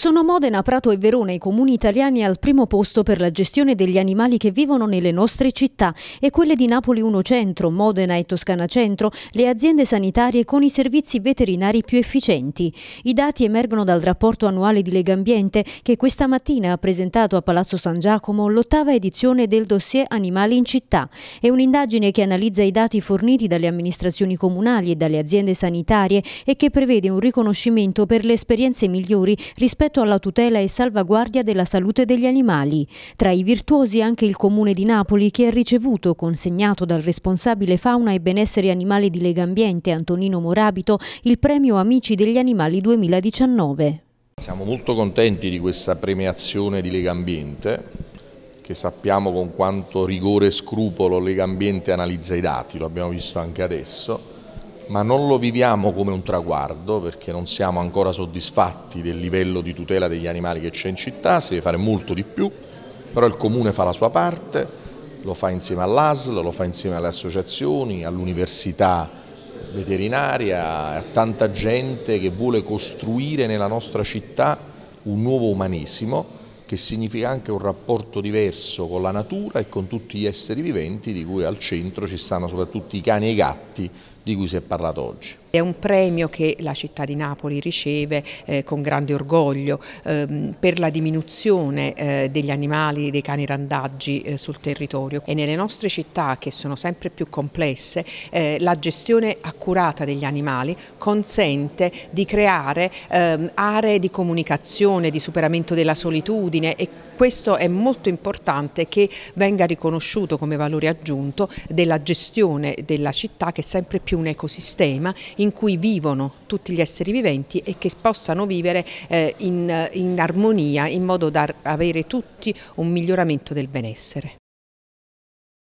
Sono Modena, Prato e Verona i comuni italiani al primo posto per la gestione degli animali che vivono nelle nostre città e quelle di Napoli 1 Centro, Modena e Toscana Centro, le aziende sanitarie con i servizi veterinari più efficienti. I dati emergono dal rapporto annuale di Legambiente che questa mattina ha presentato a Palazzo San Giacomo l'ottava edizione del dossier Animali in città. È un'indagine che analizza i dati forniti dalle amministrazioni comunali e dalle aziende sanitarie e che prevede un riconoscimento per le esperienze migliori rispetto progetto alla tutela e salvaguardia della salute degli animali. Tra i virtuosi anche il Comune di Napoli che ha ricevuto, consegnato dal responsabile fauna e benessere animale di Legambiente Antonino Morabito, il premio Amici degli Animali 2019. Siamo molto contenti di questa premiazione di Legambiente che sappiamo con quanto rigore e scrupolo Legambiente analizza i dati, lo abbiamo visto anche adesso ma non lo viviamo come un traguardo perché non siamo ancora soddisfatti del livello di tutela degli animali che c'è in città, si deve fare molto di più, però il Comune fa la sua parte, lo fa insieme all'ASL, lo fa insieme alle associazioni, all'università veterinaria, a tanta gente che vuole costruire nella nostra città un nuovo umanesimo che significa anche un rapporto diverso con la natura e con tutti gli esseri viventi di cui al centro ci stanno soprattutto i cani e i gatti di cui si è parlato oggi. È un premio che la città di Napoli riceve eh, con grande orgoglio ehm, per la diminuzione eh, degli animali, dei cani randaggi eh, sul territorio e nelle nostre città che sono sempre più complesse eh, la gestione accurata degli animali consente di creare ehm, aree di comunicazione, di superamento della solitudine, ordine e questo è molto importante che venga riconosciuto come valore aggiunto della gestione della città che è sempre più un ecosistema in cui vivono tutti gli esseri viventi e che possano vivere eh, in, in armonia in modo da avere tutti un miglioramento del benessere.